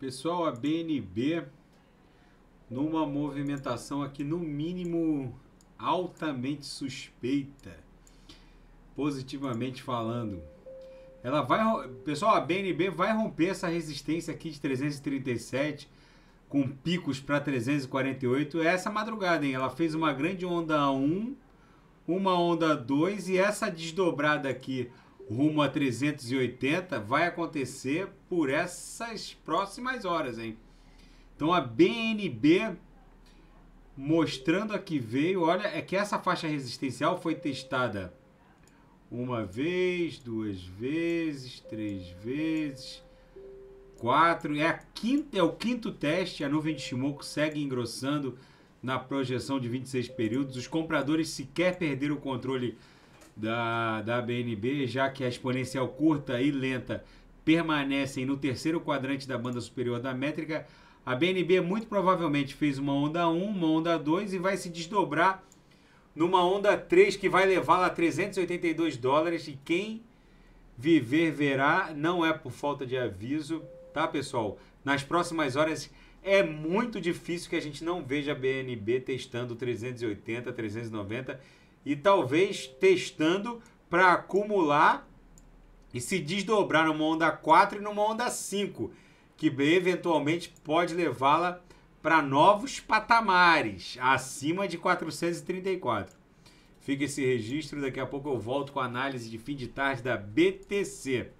Pessoal, a BNB numa movimentação aqui no mínimo altamente suspeita, positivamente falando. Ela vai, pessoal, a BNB vai romper essa resistência aqui de 337 com picos para 348 é essa madrugada, hein? Ela fez uma grande onda 1, uma onda 2 e essa desdobrada aqui rumo a 380 vai acontecer por essas próximas horas, hein? Então a BNB mostrando a que veio, olha, é que essa faixa resistencial foi testada uma vez, duas vezes, três vezes, quatro, é a quinta, é o quinto teste, a nuvem de Shimoku segue engrossando na projeção de 26 períodos. Os compradores sequer perderam o controle da, da BNB já que a exponencial curta e lenta permanecem no terceiro quadrante da banda superior da métrica, a BNB muito provavelmente fez uma onda 1, uma onda 2 e vai se desdobrar numa onda 3 que vai levá-la a 382 dólares. E quem viver verá, não é por falta de aviso, tá pessoal? Nas próximas horas é muito difícil que a gente não veja a BNB testando 380, 390 e talvez testando para acumular e se desdobrar numa onda 4 e numa onda 5, que eventualmente pode levá-la para novos patamares, acima de 434. Fica esse registro, daqui a pouco eu volto com a análise de fim de tarde da BTC.